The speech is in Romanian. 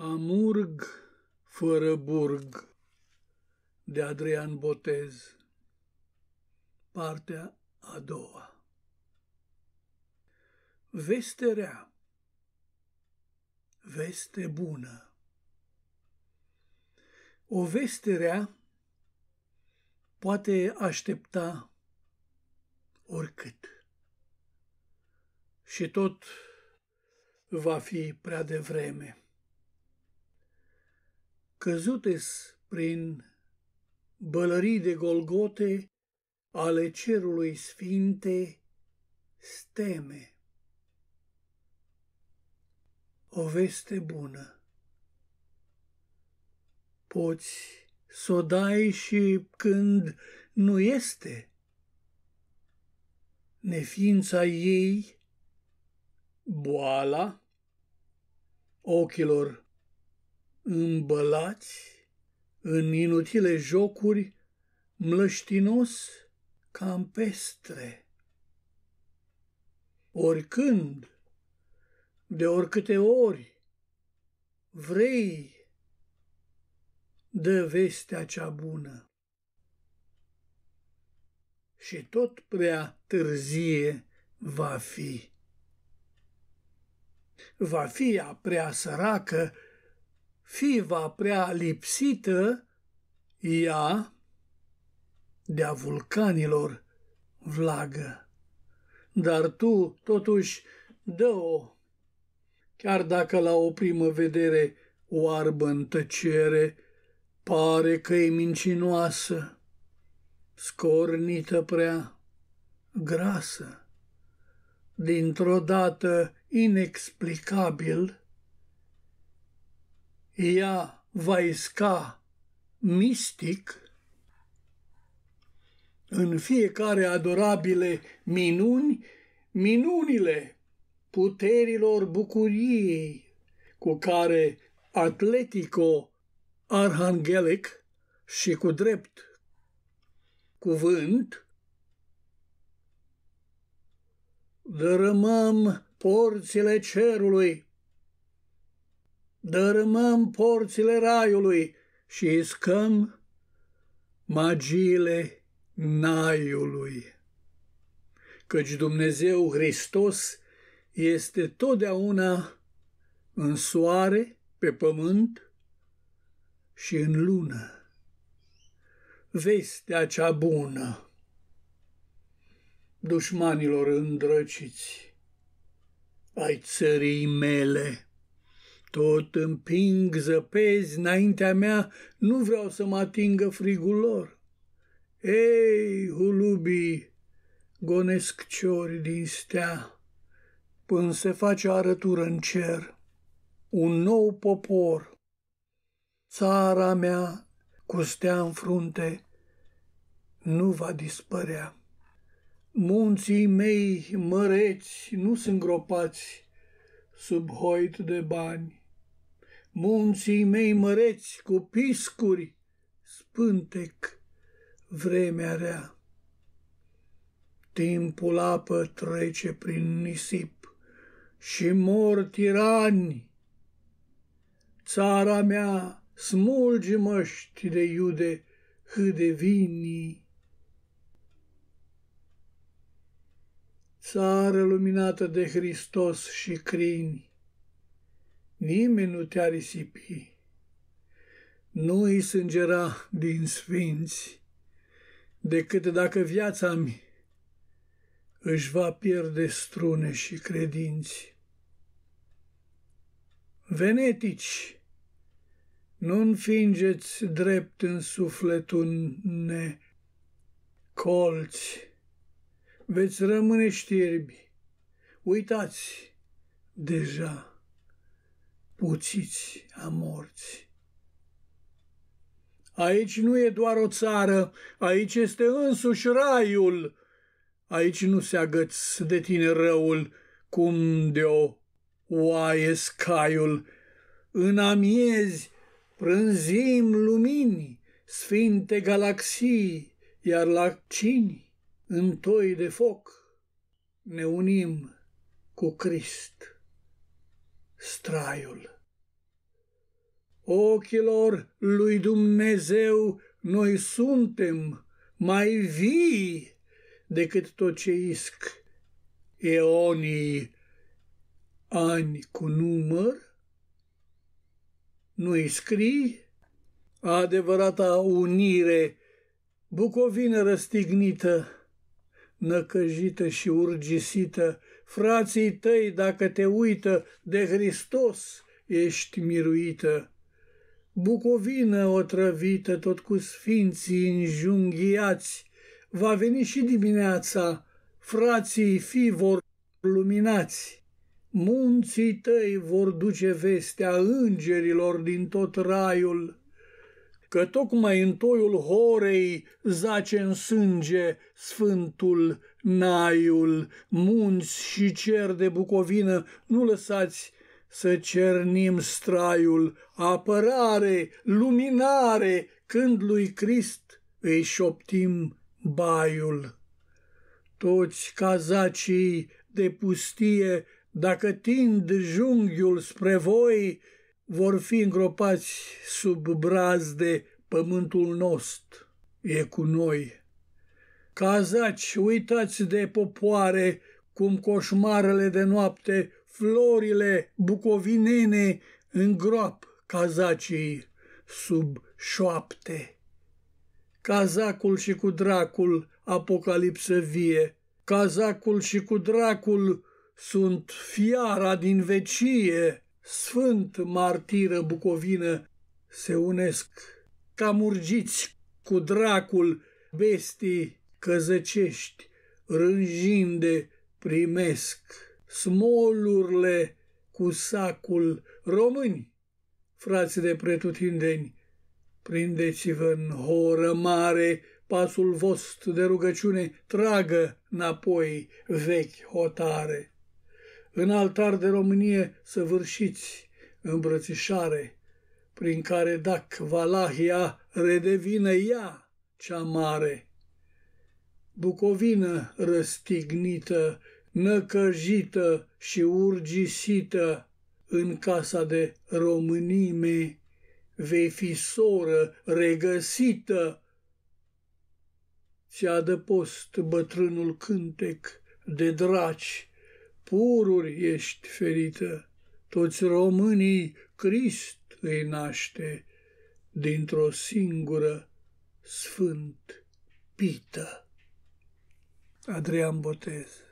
Amurg fără burg de Adrian Botez Partea a doua Vesterea Veste bună O vesterea poate aștepta oricât și tot va fi prea devreme căzutes prin bălării de golgote ale cerului sfinte steme. O veste bună. Poți să o dai și când nu este. Neființa ei, boala, ochilor îmbălați în inutile jocuri, mlăștinos campestre. Oricând, de oricâte ori, vrei, dă vestea cea bună. Și tot prea târzie va fi. Va fi a prea săracă fiva prea lipsită ea de-a vulcanilor vlagă. Dar tu, totuși, dă-o, chiar dacă la o primă vedere arbă în tăcere, pare că e mincinoasă, scornită prea, grasă. Dintr-o dată inexplicabil, ea va isca mistic în fiecare adorabile minuni, minunile puterilor bucuriei cu care Atletico Arhanghelic și cu drept cuvânt dărâmăm porțile cerului dărâmăm porțile raiului și iscăm magiile naiului. Căci Dumnezeu Hristos este totdeauna în soare, pe pământ și în lună. Vestea cea bună dușmanilor îndrăciți ai țării mele. Tot împing zăpezi înaintea mea, nu vreau să mă atingă frigul lor. Ei, hulubii, gonesc ciori din stea, până se face arătură în cer. Un nou popor, țara mea cu stea în frunte, nu va dispărea. Munții mei măreți nu sunt gropați sub hoit de bani munții mei măreți cu piscuri, spântec vremea rea. Timpul apă trece prin nisip și mor tirani. Țara mea smulge măști de iude hâde vinii. Țară luminată de Hristos și crini, Nimeni nu te-a risipi. Nu îi sângera din sfinți, decât dacă viața mi își va pierde strune și credinți. Venetici, nu înfingeți drept în sufletul ne colți, veți rămâne știrbi, uitați deja uciți a morți. Aici nu e doar o țară, aici este însuși raiul. Aici nu se agăți de tine răul, cum de o oaie scaiul. În amiezi prânzim lumini, sfinte galaxii, iar la cini, în toi de foc, ne unim cu Crist straiul. Ochilor lui Dumnezeu noi suntem mai vii decât tot ce isc eonii ani cu număr, nu-i scrii adevărata unire bucovină răstignită, năcăjită și urgisită, frații tăi, dacă te uită, de Hristos ești miruită. Bucovină otrăvită, tot cu sfinții înjunghiați, va veni și dimineața, frații fi vor luminați. Munții tăi vor duce vestea îngerilor din tot raiul, că tocmai în toiul horei zace în sânge sfântul naiul, munți și cer de bucovină, nu lăsați să cernim straiul, apărare, luminare, când lui Crist îi șoptim baiul. Toți cazacii de pustie, dacă tind junghiul spre voi, vor fi îngropați sub brazde pământul nostru. E cu noi. Cazaci, uitați de popoare, cum coșmarele de noapte, florile bucovinene îngroap cazacii sub șoapte. Cazacul și cu dracul, apocalipsă vie, cazacul și cu dracul sunt fiara din vecie, sfânt martiră bucovină, se unesc ca murgiți cu dracul bestii căzăcești, rânjinde primesc smolurile cu sacul români. Frați de pretutindeni, prindeți-vă în horă mare, pasul vostru de rugăciune tragă înapoi vechi hotare. În altar de Românie să vârșiți îmbrățișare, prin care dac Valahia redevine ea cea mare. Bucovină răstignită, năcăjită și urgisită, în casa de românime vei fi soră regăsită. Ți-a post bătrânul cântec de draci pururi ești ferită, toți românii Crist îi naște dintr-o singură sfânt pită. Adrian Botez